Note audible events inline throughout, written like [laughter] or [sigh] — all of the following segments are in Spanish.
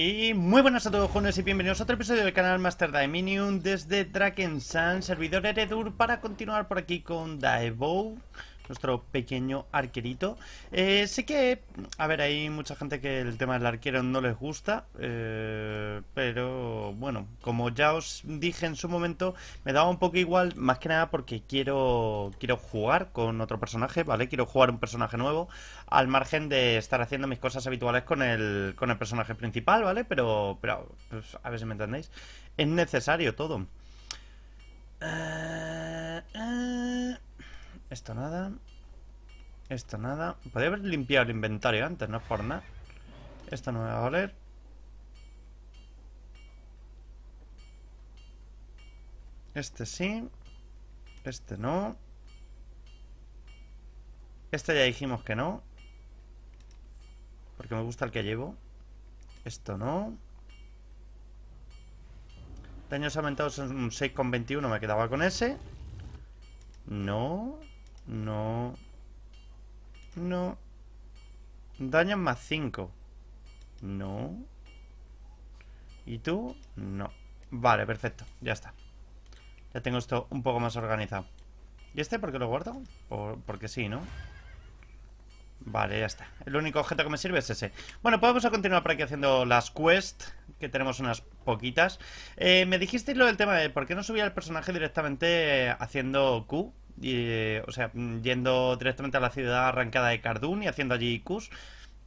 Y muy buenas a todos jóvenes y bienvenidos a otro episodio del canal Master Daemonium desde Sun servidor Heredur para continuar por aquí con Daevow nuestro pequeño arquerito. Eh, sé que, a ver, hay mucha gente que el tema del arquero no les gusta, eh, pero bueno, como ya os dije en su momento, me daba un poco igual, más que nada porque quiero, quiero jugar con otro personaje, ¿vale? Quiero jugar un personaje nuevo, al margen de estar haciendo mis cosas habituales con el, con el personaje principal, ¿vale? Pero, pero pues, a ver si me entendéis. Es necesario todo. Eh... eh esto nada. Esto nada. Podría haber limpiado el inventario antes, no es por nada. Esto no me va a valer. Este sí. Este no. Este ya dijimos que no. Porque me gusta el que llevo. Esto no. Daños aumentados en un 6,21. Me quedaba con ese. No. No. No. Daño más 5. No. ¿Y tú? No. Vale, perfecto. Ya está. Ya tengo esto un poco más organizado. ¿Y este por qué lo guardo? porque sí, ¿no? Vale, ya está. El único objeto que me sirve es ese. Bueno, pues a continuar por aquí haciendo las quests, que tenemos unas poquitas. Eh, me dijisteis lo del tema de por qué no subía el personaje directamente eh, haciendo Q o sea, mm, yendo directamente a la ciudad arrancada de Cardun y haciendo allí Qs.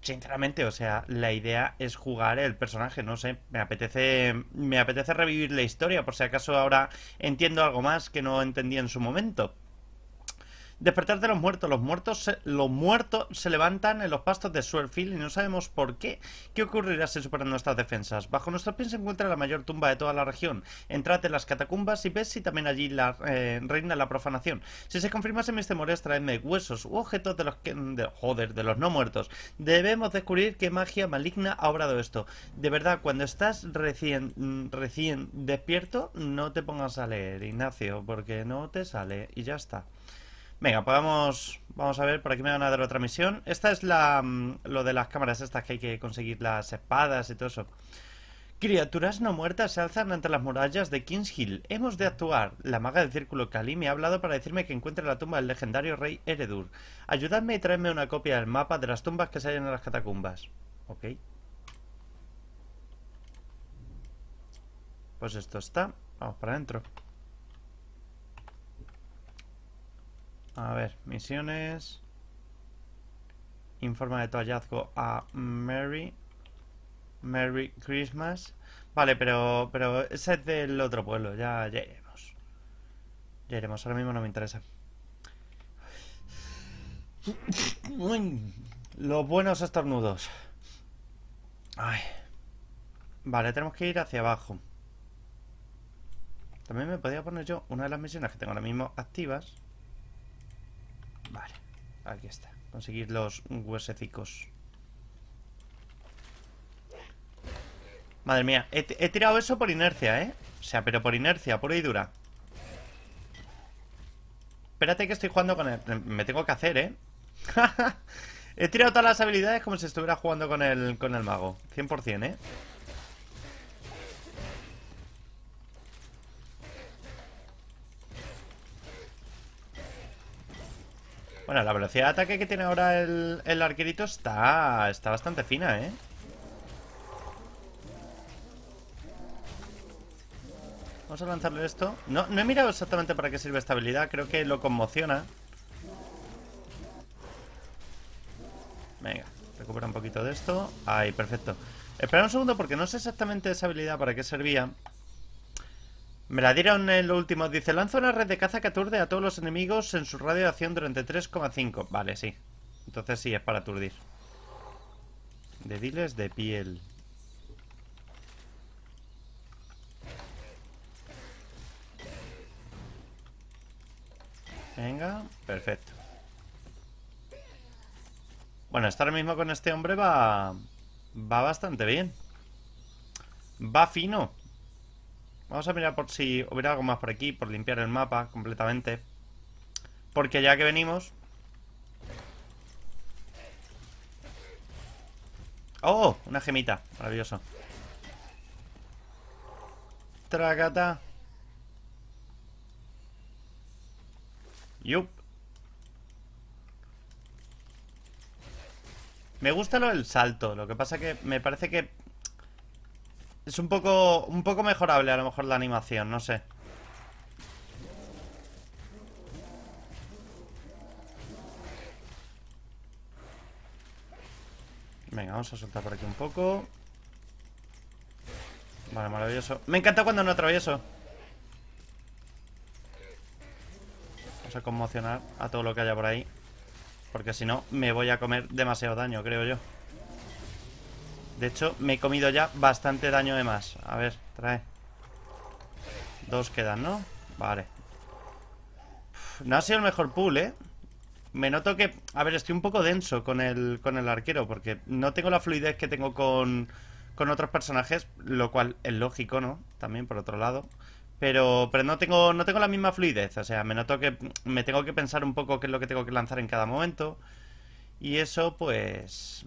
Sinceramente, o sea, la idea es jugar el personaje, no sé, me apetece me apetece revivir la historia por si acaso ahora entiendo algo más que no entendí en su momento. Despertar de los muertos. Los muertos, se, los muertos se levantan en los pastos de Suerfil y no sabemos por qué. ¿Qué ocurrirá si superan nuestras defensas? Bajo nuestro pies se encuentra la mayor tumba de toda la región. Entrate en las catacumbas y ves si también allí la, eh, reina la profanación. Si se confirmase mis temores, traedme huesos u objetos de los que... joder, de los no muertos. Debemos descubrir qué magia maligna ha obrado esto. De verdad, cuando estás recién, recién despierto, no te pongas a leer, Ignacio, porque no te sale y ya está. Venga, pues vamos, a ver, por aquí me van a dar otra misión. Esta es la, mm, lo de las cámaras estas que hay que conseguir las espadas y todo eso. Criaturas no muertas se alzan ante las murallas de Kings Hill. Hemos de actuar. La maga del círculo Kali me ha hablado para decirme que encuentre la tumba del legendario rey Eredur. Ayudadme y traedme una copia del mapa de las tumbas que se hallan en las catacumbas. Ok. Pues esto está. Vamos para adentro. A ver, misiones. Informa de tu hallazgo a Mary. Merry Christmas. Vale, pero, pero ese es del otro pueblo. Ya, ya iremos. Ya iremos. Ahora mismo no me interesa. los buenos estornudos. Ay. Vale, tenemos que ir hacia abajo. También me podría poner yo una de las misiones que tengo ahora mismo activas. Vale, aquí está. Conseguir los huesecicos. Madre mía, he, tirado eso por inercia, ¿eh? O sea, pero por inercia, por y dura. Espérate que estoy jugando con el... Me tengo que hacer, ¿eh? [laughs] he tirado todas las habilidades como si estuviera jugando con el, con el mago. 100%, ¿eh? Bueno, la velocidad de ataque que tiene ahora el, arquerito está, está bastante fina, ¿eh? Vamos a lanzarle esto. No, no he mirado exactamente para qué sirve esta habilidad. Creo que lo conmociona. Venga, recupera un poquito de esto. Ahí, perfecto. Espera un segundo porque no sé exactamente esa habilidad para qué servía. Me la dieron en lo último. Dice, lanza una red de caza que aturde a todos los enemigos en su radio de acción durante 3,5. Vale, sí. Entonces sí, es para aturdir. De diles de piel. Venga, perfecto. Bueno, estar mismo con este hombre va... Va bastante bien. Va fino. Vamos a mirar por si hubiera algo más por aquí, por limpiar el mapa completamente. Porque ya que venimos... ¡Oh! Una gemita. Maravilloso. Tracata. Yup. Me gusta lo del salto. Lo que pasa que me parece que es un poco, un poco mejorable a lo mejor la animación, no sé. Venga, vamos a soltar por aquí un poco. Vale, maravilloso. Me encanta cuando no atravieso. Vamos a conmocionar a todo lo que haya por ahí. Porque si no, me voy a comer demasiado daño, creo yo. De hecho, me he comido ya bastante daño de más. A ver, trae. Dos quedan, ¿no? Vale. no ha sido el mejor pool, ¿eh? Me noto que... A ver, estoy un poco denso con el, con el arquero porque no tengo la fluidez que tengo con, otros personajes, lo cual es lógico, ¿no? También, por otro lado. Pero, pero no, tengo, no tengo la misma fluidez, o sea, me noto que me tengo que pensar un poco qué es lo que tengo que lanzar en cada momento. Y eso, pues,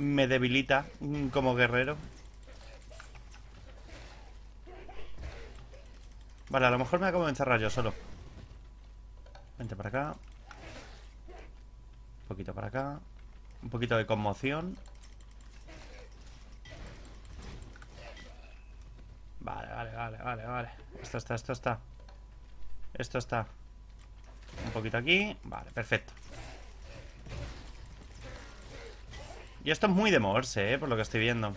me debilita como guerrero. Vale, a lo mejor me acabo de encerrar yo solo. Vente para acá. Un poquito para acá. Un poquito de conmoción. Vale, vale, vale, vale, vale. Esto está, esto está. Esto está. Un poquito aquí. Vale, perfecto. Y esto es muy de moverse, ¿eh? Por lo que estoy viendo.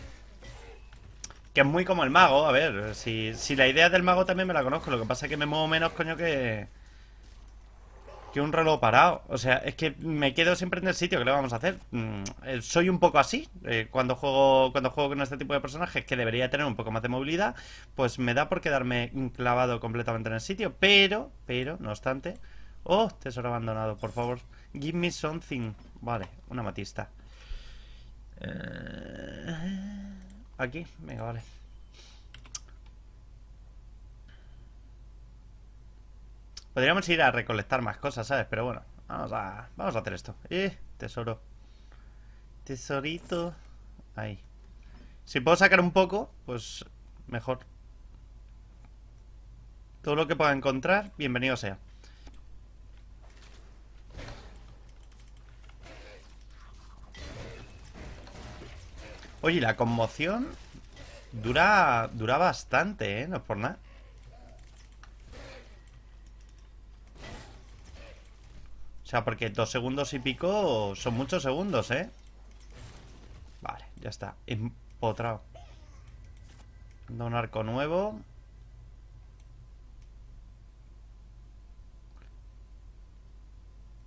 Que es muy como el mago, a ver, si, la idea del mago también me la conozco, lo que pasa es que me muevo menos, coño, que... Que un reloj parado. O sea, es que me quedo siempre en el sitio, ¿qué le vamos a hacer? Mm, eh, soy un poco así. Eh, cuando, juego, cuando juego con este tipo de personajes, que debería tener un poco más de movilidad, pues me da por quedarme clavado completamente en el sitio. Pero, pero, no obstante... Oh, tesoro abandonado, por favor. Give me something. Vale, una matista. Eh, aquí, venga, vale. Podríamos ir a recolectar más cosas, ¿sabes? Pero bueno, vamos a, vamos a hacer esto. Eh, tesoro. Tesorito. Ahí. Si puedo sacar un poco, pues mejor. Todo lo que pueda encontrar, bienvenido sea. Oye, la conmoción dura, dura bastante, ¿eh? No es por nada. O sea, porque dos segundos y pico son muchos segundos, ¿eh? Vale, ya está. Empotrado. Da un arco nuevo.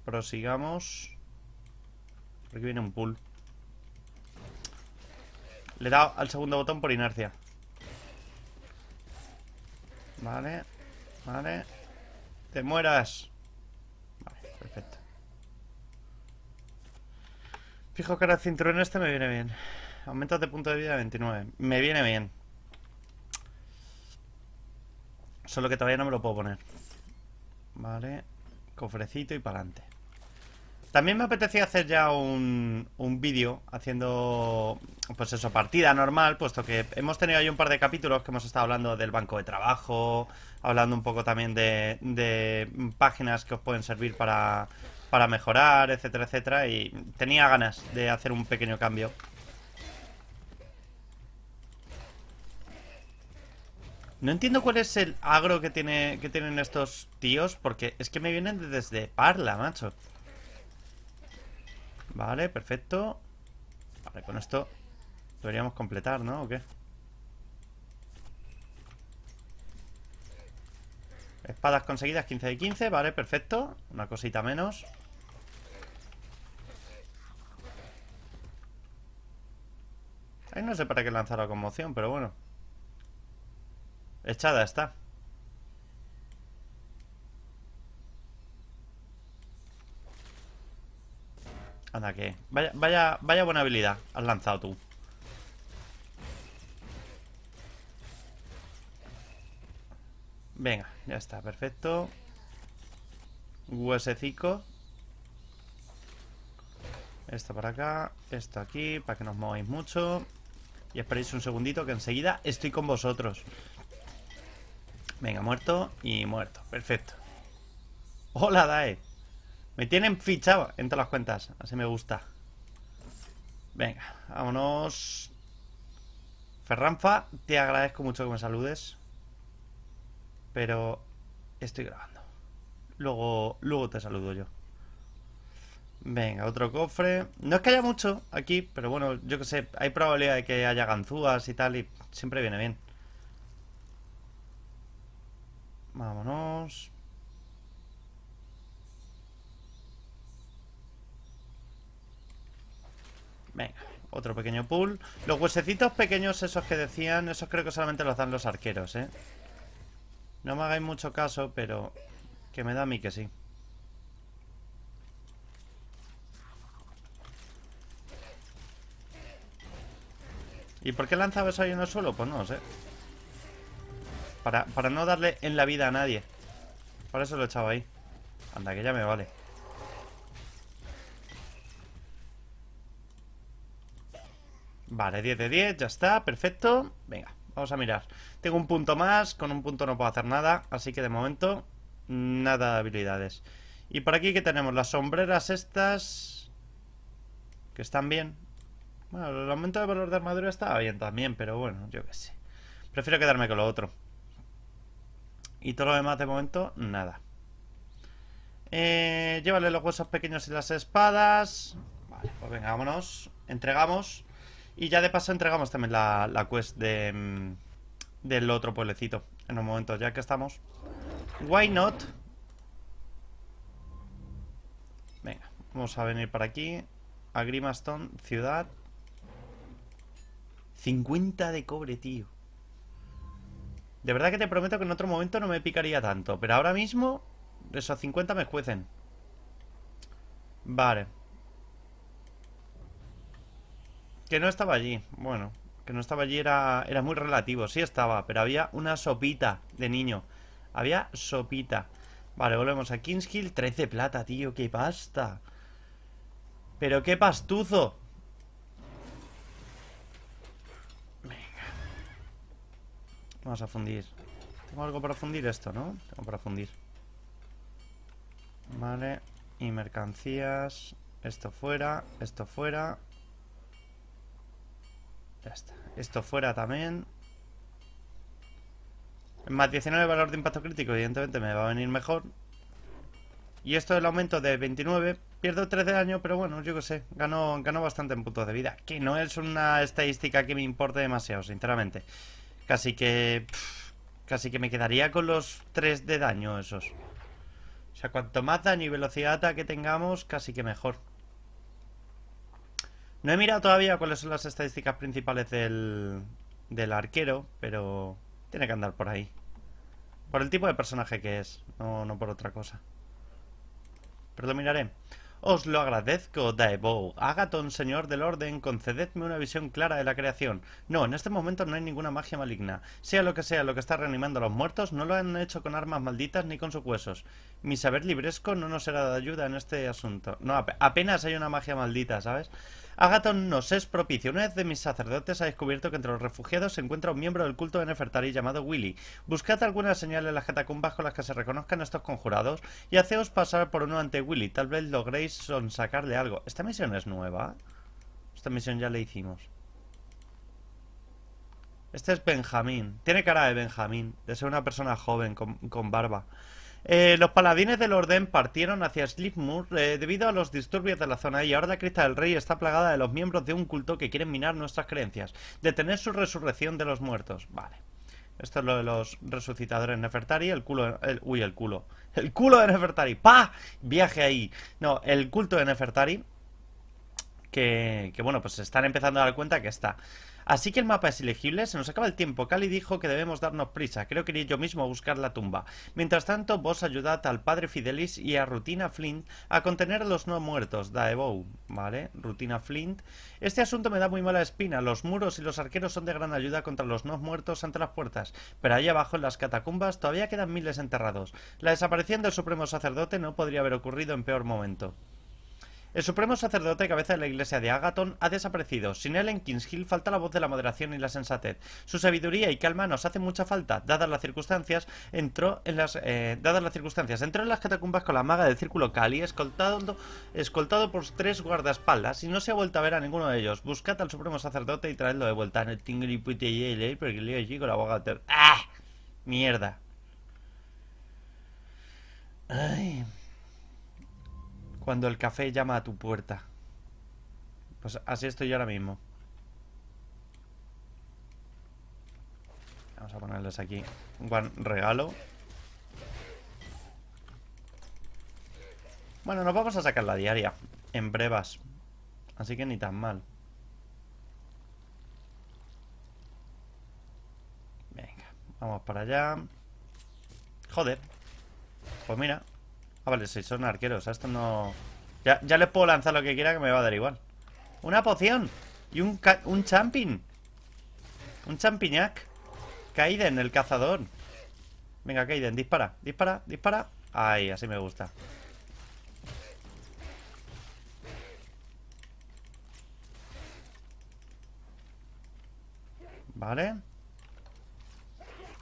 Prosigamos. Porque viene un pull le he dado al segundo botón por inercia. Vale. Vale. Te mueras. Vale, perfecto. Fijo que ahora el cinturón este me viene bien. Aumentas de punto de vida 29. Me viene bien. Solo que todavía no me lo puedo poner. Vale. Cofrecito y para adelante. También me apetecía hacer ya un, vídeo haciendo, pues eso, partida normal, puesto que hemos tenido ahí un par de capítulos que hemos estado hablando del banco de trabajo, hablando un poco también de, páginas que os pueden servir para, mejorar, etcétera, etcétera, y tenía ganas de hacer un pequeño cambio. No entiendo cuál es el agro que, tiene, que tienen estos tíos, porque es que me vienen desde Parla, macho. Vale, perfecto. Vale, con esto deberíamos completar, ¿no? ¿O qué? Espadas conseguidas, 15 de 15. Vale, perfecto. Una cosita menos. Ahí no sé para qué lanzar la conmoción, pero bueno. Echada está. que Vaya, vaya, vaya buena habilidad has lanzado tú. Venga, ya está, perfecto. Huesecico. Esto para acá, esto aquí, para que no os mováis mucho. Y esperéis un segundito que enseguida estoy con vosotros. Venga, muerto y muerto. Perfecto. Hola, Dae. Me tienen fichado entre las cuentas. Así me gusta. Venga, vámonos. Ferranfa, te agradezco mucho que me saludes. Pero estoy grabando. Luego, luego te saludo yo. Venga, otro cofre. No es que haya mucho aquí, pero bueno, yo que sé, hay probabilidad de que haya ganzúas y tal, y siempre viene bien. Vámonos. Venga, otro pequeño pool. Los huesecitos pequeños esos que decían, esos creo que solamente los dan los arqueros, ¿eh? No me hagáis mucho caso, pero que me da a mí que sí. ¿Y por qué lanzado eso ahí en el suelo? Pues no lo sé. Para, para no darle en la vida a nadie. Por eso lo he echado ahí. Anda, que ya me vale. Vale, 10 de 10, ya está, perfecto. Venga, vamos a mirar. Tengo un punto más, con un punto no puedo hacer nada, así que de momento nada de habilidades. Y por aquí que tenemos las sombreras estas, que están bien. Bueno, el aumento de valor de armadura estaba bien también, pero bueno, yo qué sé. Prefiero quedarme con lo otro. Y todo lo demás de momento, nada. Eh, llévale los huesos pequeños y las espadas. Vale, pues venga, vámonos. Entregamos. Y ya de paso entregamos también la, quest de, mm, del otro pueblecito. En un momento, ya que estamos. Why not? Venga, vamos a venir para aquí. A Grimaston, ciudad. 50 de cobre, tío. De verdad que te prometo que en otro momento no me picaría tanto. Pero ahora mismo, esos 50 me juecen. Vale. Que no estaba allí. Bueno, que no estaba allí era, era muy relativo. Sí estaba, pero había una sopita de niño. Había sopita. Vale, volvemos a Kingskill. 13 plata, tío. ¡Qué pasta! Pero qué pastuzo. Venga. Vamos a fundir. Tengo algo para fundir esto, ¿no? Tengo para fundir. Vale. Y mercancías. Esto fuera. Esto fuera. Esto fuera también. Más 19 valor de impacto crítico, evidentemente me va a venir mejor. Y esto del aumento de 29, pierdo 3 de daño, pero bueno, yo qué sé, gano, bastante en puntos de vida. Que no es una estadística que me importe demasiado, sinceramente. Casi que... casi que me quedaría con los 3 de daño esos. O sea, cuanto más daño y velocidad Que tengamos, casi que mejor. No he mirado todavía cuáles son las estadísticas principales del, del arquero, pero tiene que andar por ahí. Por el tipo de personaje que es, no, no por otra cosa. Pero lo miraré. Os lo agradezco, Daebou. Agaton, señor del orden, concededme una visión clara de la creación. No, en este momento no hay ninguna magia maligna. Sea lo que sea lo que está reanimando a los muertos, no lo han hecho con armas malditas ni con sus huesos. Mi saber libresco no nos será de ayuda en este asunto. No, apenas hay una magia maldita, ¿sabes? Agaton nos es propicio. Una vez de mis sacerdotes ha descubierto que entre los refugiados se encuentra un miembro del culto de Nefertari llamado Willy. Buscad algunas señales en las catacumbas con las que se reconozcan estos conjurados y haceos pasar por uno ante Willy. Tal vez logréis sacarle algo. ¿Esta misión es nueva? Esta misión ya la hicimos. Este es Benjamín. Tiene cara de Benjamín, de ser una persona joven con barba. Eh, los paladines del orden partieron hacia Slipmoor eh, debido a los disturbios de la zona y ahora la crista del rey está plagada de los miembros de un culto que quieren minar nuestras creencias, detener su resurrección de los muertos. Vale. Esto es lo de los resucitadores Nefertari, el culo... uy, el culo. El culo de Nefertari. ¡Pah! Viaje ahí. No, el culto de Nefertari. Que, que bueno, pues se están empezando a dar cuenta que está. Así que el mapa es ilegible, se nos acaba el tiempo. Cali dijo que debemos darnos prisa, creo que iré yo mismo a buscar la tumba. Mientras tanto, vos ayudad al padre Fidelis y a Rutina Flint a contener a los no muertos, Daewoo, ¿vale? Rutina Flint. Este asunto me da muy mala espina, los muros y los arqueros son de gran ayuda contra los no muertos ante las puertas, pero ahí abajo en las catacumbas todavía quedan miles enterrados. La desaparición del supremo sacerdote no podría haber ocurrido en peor momento. El supremo sacerdote cabeza de la iglesia de Agaton ha desaparecido. Sin él en Kingshill falta la voz de la moderación y la sensatez. Su sabiduría y calma nos hace mucha falta. Dadas las circunstancias, entró en las, eh, dadas las, circunstancias, entró en las catacumbas con la maga del círculo Cali, escoltado, escoltado por tres guardaespaldas, y no se ha vuelto a ver a ninguno de ellos. Buscad al supremo sacerdote y traedlo de vuelta en el porque leo allí con la ¡Ah! Mierda. Ay cuando el café llama a tu puerta. Pues así estoy yo ahora mismo. Vamos a ponerles aquí un buen regalo. Bueno, nos vamos a sacar la diaria en brevas. Así que ni tan mal. Venga, vamos para allá. Joder. Pues mira, Ah, vale, si son arqueros. A esto no... Ya, les puedo lanzar lo que quiera que me va a dar igual. Una poción. Y un, un champín. Un champiñac. Kaiden, el cazador. Venga, Kaiden, dispara, dispara, dispara. Ahí, así me gusta. Vale.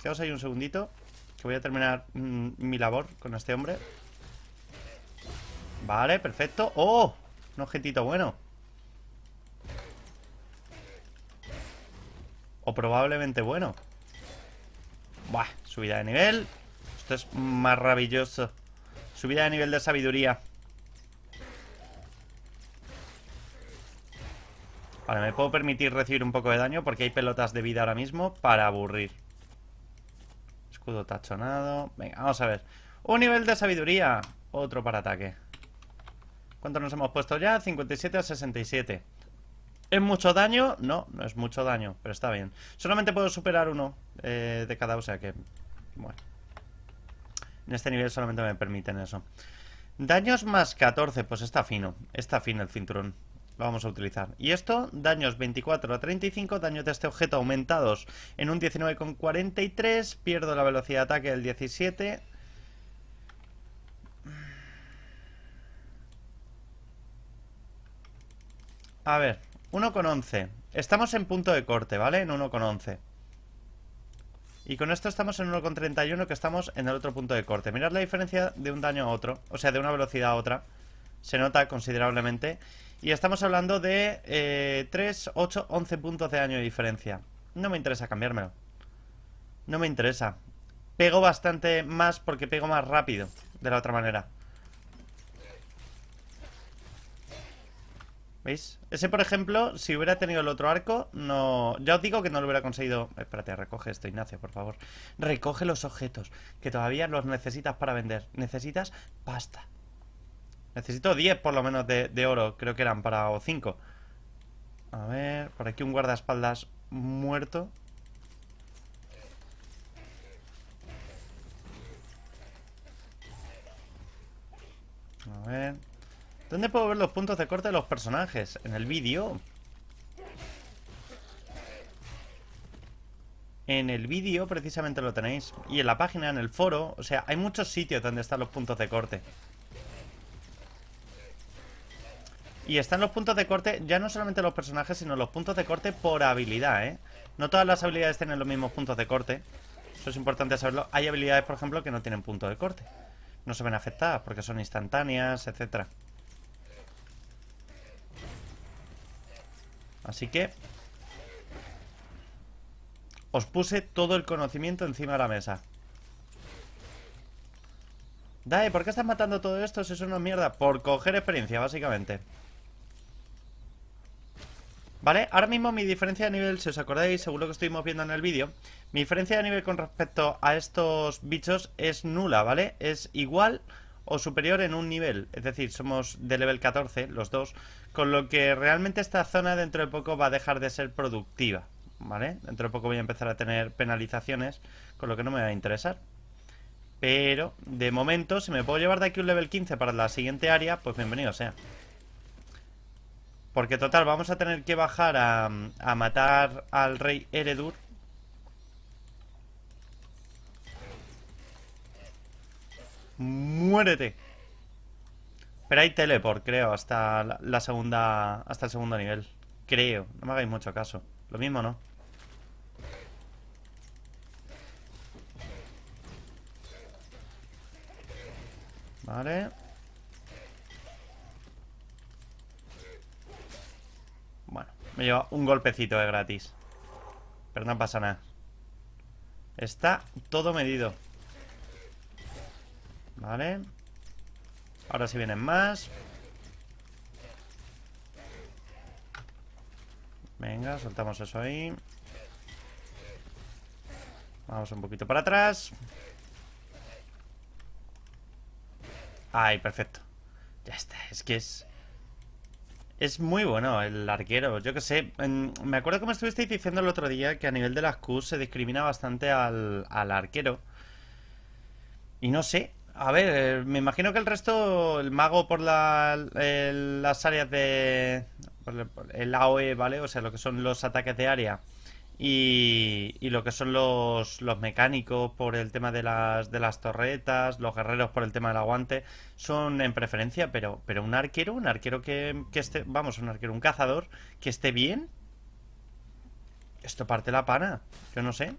Quedaos ahí un segundito. Que voy a terminar mm, mi labor con este hombre. Vale, perfecto. ¡Oh! Un objetito bueno. O probablemente bueno. Buah, subida de nivel. Esto es maravilloso. Subida de nivel de sabiduría. Vale, me puedo permitir recibir un poco de daño porque hay pelotas de vida ahora mismo para aburrir. Escudo tachonado. Venga, vamos a ver. Un nivel de sabiduría. Otro para ataque. ¿Cuánto nos hemos puesto ya? 57 a 67. ¿Es mucho daño? No, no es mucho daño, pero está bien. Solamente puedo superar uno eh, de cada, o sea que... Bueno. En este nivel solamente me permiten eso. Daños más 14, pues está fino. Está fino el cinturón. Lo vamos a utilizar. Y esto, daños 24 a 35, daños de este objeto aumentados en un 19,43, pierdo la velocidad de ataque del 17 A ver, 1,11. Estamos en punto de corte, ¿vale? En 1,11. Y con esto estamos en 1,31 que estamos en el otro punto de corte. Mirad la diferencia de un daño a otro, o sea, de una velocidad a otra. Se nota considerablemente. Y estamos hablando de 3, 8, 11 puntos de daño de diferencia. No me interesa cambiármelo. No me interesa. Pego bastante más porque pego más rápido, de la otra manera. ¿Veis? Ese, por ejemplo, si hubiera tenido el otro arco, no... Ya os digo que no lo hubiera conseguido... Espérate, recoge esto, Ignacio, por favor. Recoge los objetos, que todavía los necesitas para vender. Necesitas pasta. Necesito 10 por lo menos de, oro, creo que eran para... o 5. A ver, por aquí un guardaespaldas muerto. A ver... ¿Dónde puedo ver los puntos de corte de los personajes? En el vídeo. En el vídeo precisamente lo tenéis. Y en la página, en el foro. O sea, hay muchos sitios donde están los puntos de corte. Y están los puntos de corte, ya no solamente los personajes, sino los puntos de corte por habilidad, ¿eh? No todas las habilidades tienen los mismos puntos de corte. Eso es importante saberlo. Hay habilidades, por ejemplo, que no tienen punto de corte. No se ven afectadas porque son instantáneas, etcétera. Así que os puse todo el conocimiento encima de la mesa. Dale, ¿por qué estás matando todo esto si es una mierda? Por coger experiencia, básicamente. ¿Vale? Ahora mismo mi diferencia de nivel, si os acordáis, seguro que estuvimos viendo en el vídeo, mi diferencia de nivel con respecto a estos bichos es nula, ¿vale? Es igual o superior en un nivel, es decir, somos de level 14 los dos, con lo que realmente esta zona dentro de poco va a dejar de ser productiva, ¿vale? Dentro de poco voy a empezar a tener penalizaciones, con lo que no me va a interesar. Pero, de momento, si me puedo llevar de aquí un level 15 para la siguiente área, pues bienvenido sea. Porque total, vamos a tener que bajar a, a matar al rey Eredur ¡Muérete! Pero hay teleport, creo, hasta la, segunda. Hasta el segundo nivel. Creo. No me hagáis mucho caso. Lo mismo no. Vale. Bueno, me lleva un golpecito de gratis. Pero no pasa nada. Está todo medido. Vale. Ahora si vienen más. Venga, soltamos eso ahí. Vamos un poquito para atrás. Ahí, perfecto. Ya está, es que es... Es muy bueno el arquero, yo que sé. me acuerdo que me estuvisteis diciendo el otro día que a nivel de las Q se discrimina bastante al, al arquero. Y no sé, a ver, eh, me imagino que el resto, el mago por las áreas de. el AOE, ¿vale? O sea, lo que son los ataques de área y, lo que son los, mecánicos por el tema de las, torretas, los guerreros por el tema del aguante, son en preferencia, pero, pero un arquero, un arquero que esté. Vamos, un arquero, un cazador que esté bien. Esto parte la pana, yo no sé.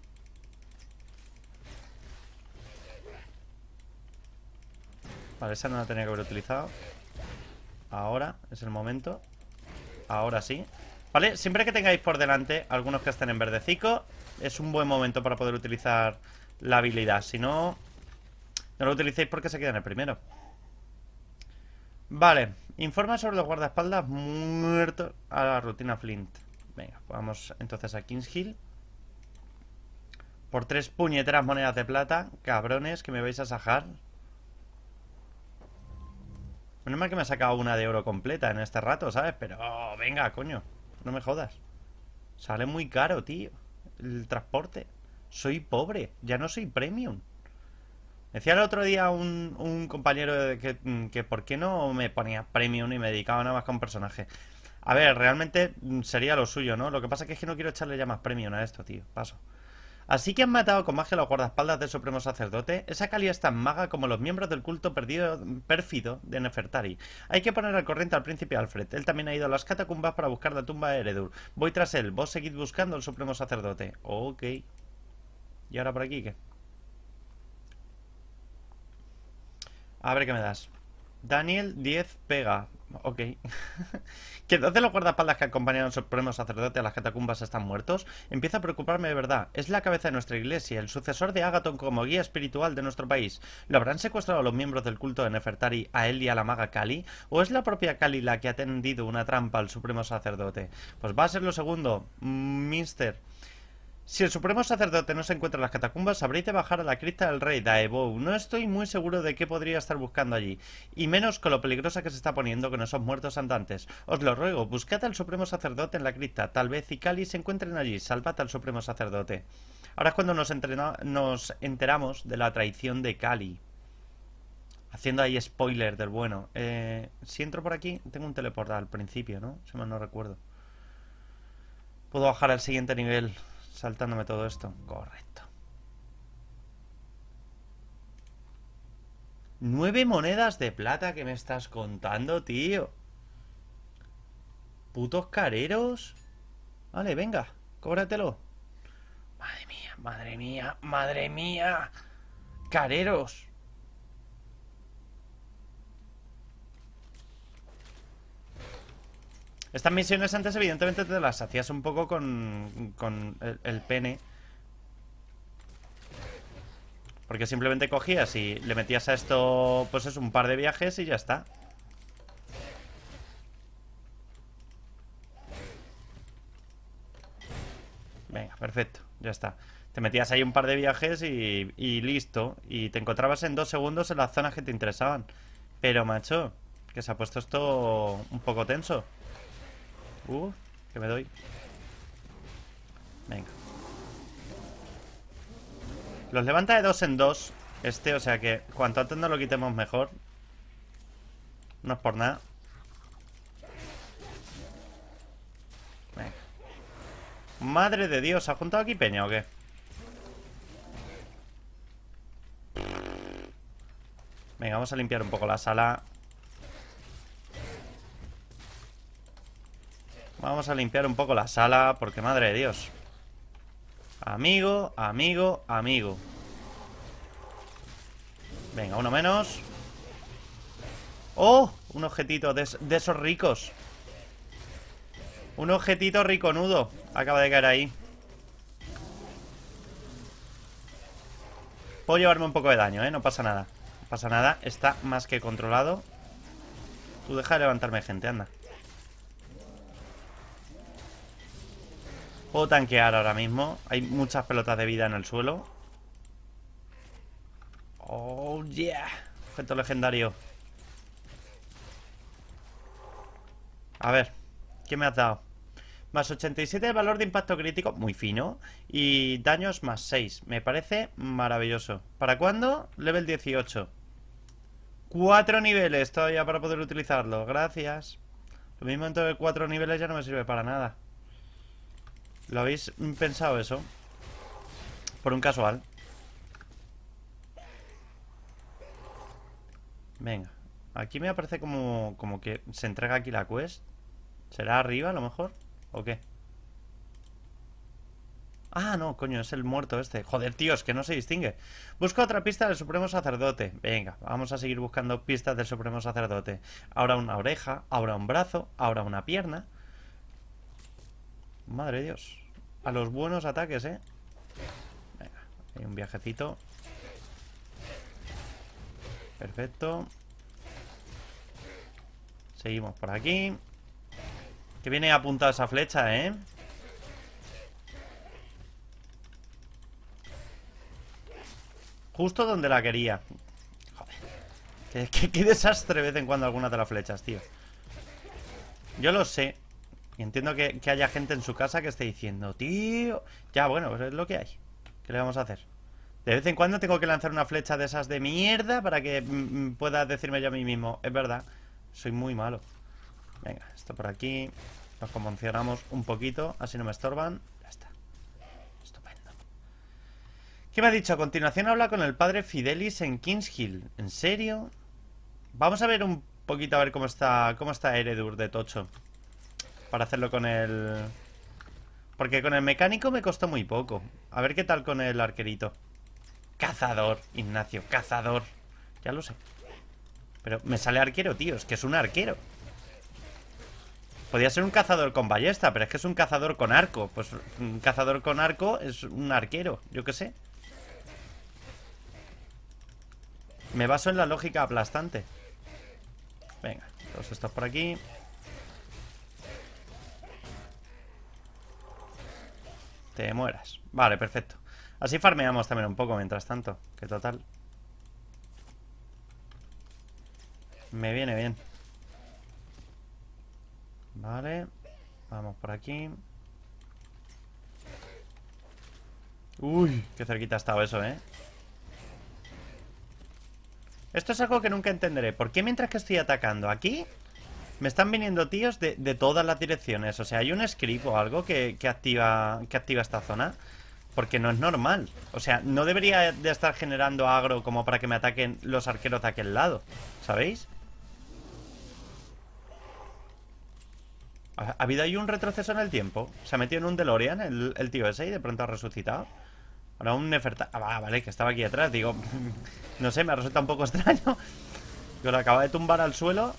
Vale, esa no la tenía que haber utilizado. Ahora es el momento. Ahora sí. ¿Vale? Siempre que tengáis por delante algunos que estén en verdecico, es un buen momento para poder utilizar la habilidad. Si no, no lo utilicéis porque se queda en el primero. Vale. Informa sobre los guardaespaldas muertos a la rutina Flint. Venga, vamos entonces a Kingshill Por tres puñeteras monedas de plata, cabrones, que me vais a sajar. Menos mal que me ha sacado una de oro completa en este rato, ¿sabes? Pero oh, venga, coño. No me jodas. Sale muy caro, tío. El transporte. Soy pobre. Ya no soy premium. Decía el otro día un, un compañero que, que por qué no me ponía premium y me dedicaba nada más con personaje. A ver, realmente sería lo suyo, ¿no? Lo que pasa es que no quiero echarle ya más premium a esto, tío. Paso. Así que han matado con magia los guardaespaldas del supremo sacerdote. Esa calidad es tan maga como los miembros del culto perdido, pérfido de Nefertari. Hay que poner al corriente al príncipe Alfred. Él también ha ido a las catacumbas para buscar la tumba de Heredur. Voy tras él. Vos seguid buscando al supremo sacerdote. Ok. ¿Y ahora por aquí qué? A ver qué me das. Daniel 10 pega. Ok. [laughs] que dos de los guardaespaldas que acompañaron al supremo sacerdote a las catacumbas están muertos. Empieza a preocuparme de verdad. Es la cabeza de nuestra iglesia, el sucesor de Agaton como guía espiritual de nuestro país. ¿Lo habrán secuestrado los miembros del culto de Nefertari a él y a la maga Kali? ¿O es la propia Kali la que ha tendido una trampa al supremo sacerdote? Pues va a ser lo segundo, Mister. Si el supremo sacerdote no se encuentra en las catacumbas, habréis de bajar a la cripta del rey Daebou. No estoy muy seguro de qué podría estar buscando allí, y menos con lo peligrosa que se está poniendo con esos muertos andantes. Os lo ruego, buscad al supremo sacerdote en la cripta. Tal vez Cali se encuentren allí. Salvad al supremo sacerdote. Ahora es cuando nos, enteramos de la traición de Cali. Haciendo ahí spoiler del bueno. Eh, si entro por aquí, tengo un teleportal al principio, ¿no? Si me no recuerdo. Puedo bajar al siguiente nivel saltándome todo esto. Correcto. Nueve monedas de plata que me estás contando, tío. Putos careros. Vale, venga, cóbratelo. Madre mía, madre mía, madre mía. Careros. Estas misiones antes evidentemente te las hacías un poco con, el, pene. Porque simplemente cogías y le metías a esto, pues es un par de viajes y ya está. Venga, perfecto, ya está. Te metías ahí un par de viajes y, y, listo. Y te encontrabas en dos segundos en las zonas que te interesaban. Pero, macho, que se ha puesto esto un poco tenso. Uh, que me doy. Venga. Los levanta de dos en dos. Este, o sea que cuanto antes no lo quitemos mejor. No es por nada. Venga. Madre de Dios, ¿ha juntado aquí Peña o qué? Venga, vamos a limpiar un poco la sala. Vamos a limpiar un poco la sala Porque madre de Dios Amigo, amigo, amigo Venga, uno menos ¡Oh! Un objetito de, esos ricos Un objetito riconudo Acaba de caer ahí Puedo llevarme un poco de daño, ¿eh? No pasa nada No pasa nada, está más que controlado Tú deja de levantarme gente, anda Puedo tanquear ahora mismo. Hay muchas pelotas de vida en el suelo. Oh, yeah. Objeto legendario. A ver, ¿qué me has dado? Más 87 el valor de impacto crítico, muy fino. Y daños más 6. Me parece maravilloso. ¿Para cuándo? Level 18. Cuatro niveles todavía para poder utilizarlo. Gracias. Lo mismo todo de cuatro niveles ya no me sirve para nada. ¿Lo habéis pensado eso? Por un casual. Venga. Aquí me aparece como, como que se entrega aquí la quest. ¿Será arriba a lo mejor? ¿O qué? Ah, no, coño, es el muerto este. Joder, tíos, que no se distingue. Busco otra pista del Supremo Sacerdote. Venga, vamos a seguir buscando pistas del Supremo Sacerdote. Ahora una oreja, ahora un brazo, ahora una pierna. Madre Dios. A los buenos ataques, ¿eh? Venga, hay un viajecito. Perfecto. Seguimos por aquí. Que viene apuntada esa flecha, ¿eh? Justo donde la quería. Joder. Qué, desastre de vez en cuando alguna de las flechas, tío. Yo lo sé, y entiendo que, haya gente en su casa que esté diciendo, tío. Ya, bueno, pues es lo que hay. ¿Qué le vamos a hacer? De vez en cuando tengo que lanzar una flecha de esas de mierda para que mm, mm, pueda decirme yo a mí mismo. Es verdad, soy muy malo. Venga, esto por aquí. Nos conmocionamos un poquito, así no me estorban. Ya está. Estupendo. ¿Qué me ha dicho? A continuación habla con el padre Fidelis en Kings Hill. ¿En serio? Vamos a ver un poquito a ver cómo está, cómo está Heredur de Tocho para hacerlo con el... Porque con el mecánico me costó muy poco. A ver qué tal con el arquerito. Cazador, Ignacio, cazador. Ya lo sé. Pero me sale arquero, tío. Es que es un arquero. Podría ser un cazador con ballesta, pero es que es un cazador con arco. Pues un cazador con arco es un arquero, yo qué sé. Me baso en la lógica aplastante. Venga, todos estos por aquí. Te mueras. Vale, perfecto. Así farmeamos también un poco mientras tanto. Que total. Me viene bien. Vale. Vamos por aquí. Uy, qué cerquita ha estado eso, ¿eh? Esto es algo que nunca entenderé. ¿Por qué mientras que estoy atacando aquí me están viniendo tíos de, todas las direcciones. O sea, hay un script o algo que, activa, que activa esta zona. Porque no es normal. O sea, no debería de estar generando agro como para que me ataquen los arqueros de aquel lado. ¿Sabéis? ¿Ha, habido ahí un retroceso en el tiempo? ¿Se ha metido en un DeLorean el, tío ese y de pronto ha resucitado? Ahora un Nefertari... Ah, vale, que estaba aquí atrás. Digo, [laughs] no sé, me resulta un poco [laughs] extraño. Yo lo acaba de tumbar al suelo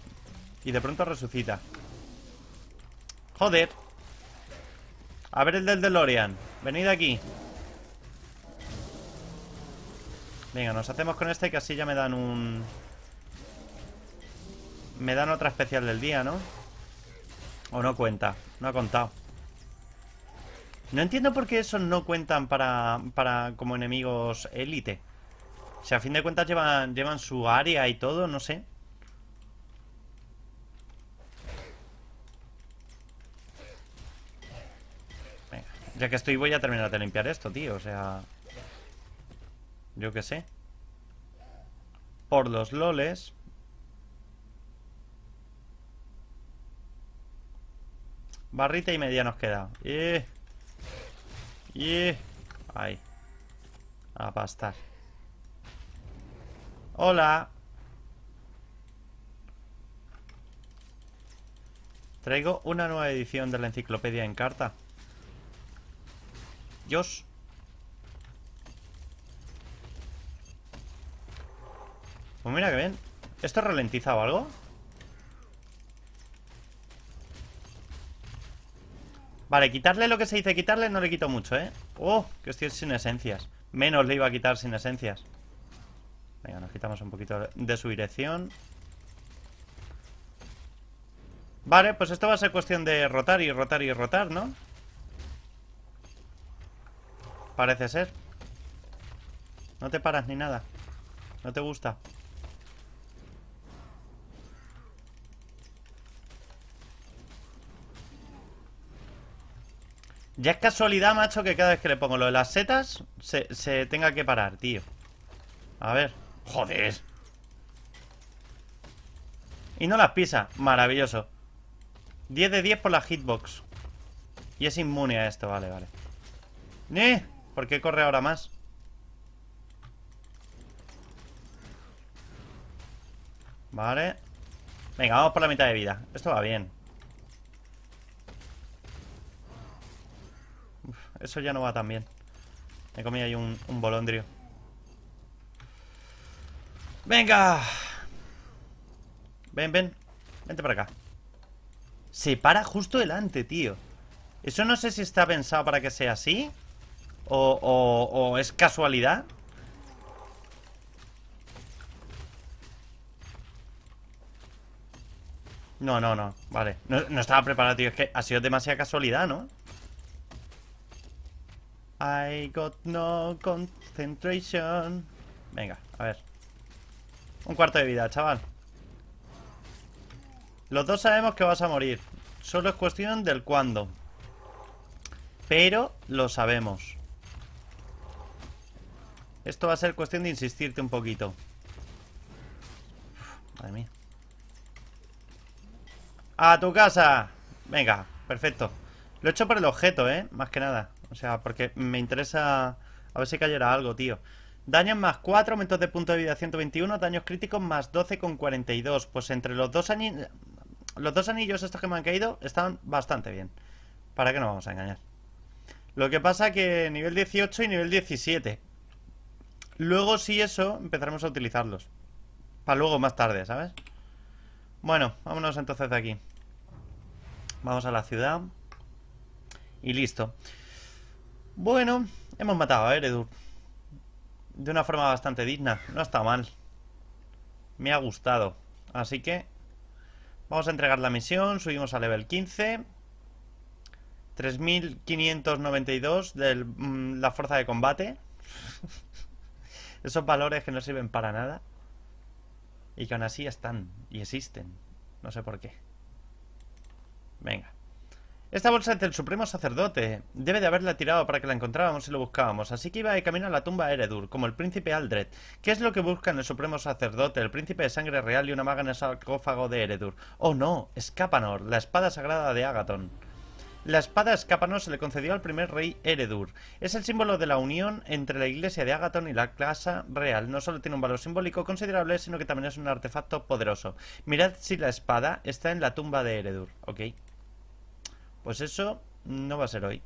y de pronto resucita. Joder. A ver el del DeLorean. Venid aquí. Venga, nos hacemos con este que así ya me dan un... Me dan otra especial del día, ¿no? O no cuenta. No ha contado. No entiendo por qué esos no cuentan para, para como enemigos élite. Si a fin de cuentas llevan, llevan su área y todo, no sé. Ya que estoy voy a terminar de limpiar esto, tío. O sea... Yo qué sé. Por los loles. Barrita y media nos queda. Y... ¡Eh! Ahí. A bastar Hola. Traigo una nueva edición de la enciclopedia en carta. Dios Pues mira que bien. ¿Esto ralentiza o algo? Vale, quitarle lo que se dice quitarle no le quito mucho, ¿eh? ¡Oh! Que estoy sin esencias. Menos le iba a quitar sin esencias. Venga, nos quitamos un poquito de su dirección. Vale, pues esto va a ser cuestión de rotar y rotar y rotar, ¿no? Parece ser. No te paras ni nada. No te gusta. Ya es casualidad, macho, que cada vez que le pongo lo de las setas se, tenga que parar, tío. A ver. Joder. Y no las pisa. Maravilloso. 10 de 10 por la hitbox. Y es inmune a esto, vale, vale. ¿Por qué corre ahora más? Vale Venga, vamos por la mitad de vida Esto va bien Eso ya no va tan bien Me comí ahí un, un bolondrio ¡Venga! Ven, ven Vente para acá Se para justo delante, tío Eso no sé si está pensado para que sea así o, es casualidad. No, no, no, vale no, no, estaba preparado, tío, es que ha sido demasiada casualidad, ¿no? I got no concentration Venga, a ver Un cuarto de vida, chaval Los dos sabemos que vas a morir Solo es cuestión del cuándo Pero lo sabemos esto va a ser cuestión de insistirte un poquito. madre mía. ¡A tu casa! Venga, perfecto. Lo he hecho por el objeto, ¿eh? Más que nada. O sea, porque me interesa... A ver si cayera algo, tío. Daños más 4, aumentos de punto de vida 121, daños críticos más 12 con 42. Pues entre los dos anillos... Los dos anillos estos que me han caído están bastante bien. ¿Para qué nos vamos a engañar? Lo que pasa que nivel 18 y nivel 17. Luego, si eso, empezaremos a utilizarlos. Para luego, más tarde, ¿sabes? Bueno, vámonos entonces de aquí. Vamos a la ciudad. Y listo. Bueno, hemos matado a Eredur. De una forma bastante digna. No está mal. Me ha gustado. Así que... Vamos a entregar la misión. Subimos a level 15. 3592 de la fuerza de combate. [laughs] esos valores que no sirven para nada y que aún así están y existen. No sé por qué. Venga. Esta bolsa es del supremo sacerdote. Debe de haberla tirado para que la encontrábamos y lo buscábamos. Así que iba de camino a la tumba de Eredur, como el príncipe Aldred. ¿Qué es lo que buscan el supremo sacerdote, el príncipe de sangre real y una maga en el sarcófago de Eredur? Oh no, Escapanor, la espada sagrada de Agathon. La espada escápano se le concedió al primer rey Eredur Es el símbolo de la unión entre la iglesia de Agaton y la casa real. No solo tiene un valor simbólico considerable, sino que también es un artefacto poderoso. Mirad si la espada está en la tumba de Eredur Ok. Pues eso no va a ser hoy.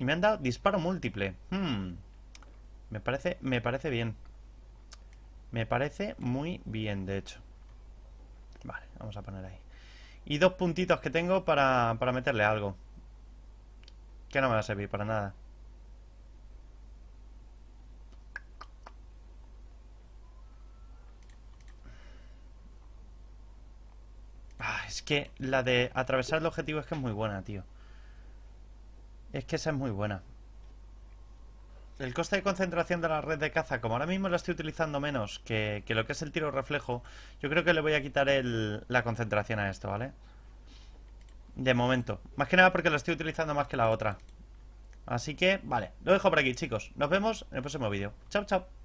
Y me han dado disparo múltiple. Hmm. Me parece, me parece bien. Me parece muy bien, de hecho. Vale, vamos a poner ahí. Y dos puntitos que tengo para meterle algo. Que no me va a servir para nada. Ah, es que la de atravesar el objetivo es que es muy buena, tío. Es que esa es muy buena. El coste de concentración de la red de caza, como ahora mismo la estoy utilizando menos que, lo que es el tiro reflejo, yo creo que le voy a quitar el, la concentración a esto, ¿vale? vale de momento. Más que nada porque lo estoy utilizando más que la otra. Así que, vale. Lo dejo por aquí, chicos. Nos vemos en el próximo vídeo. Chao, chao.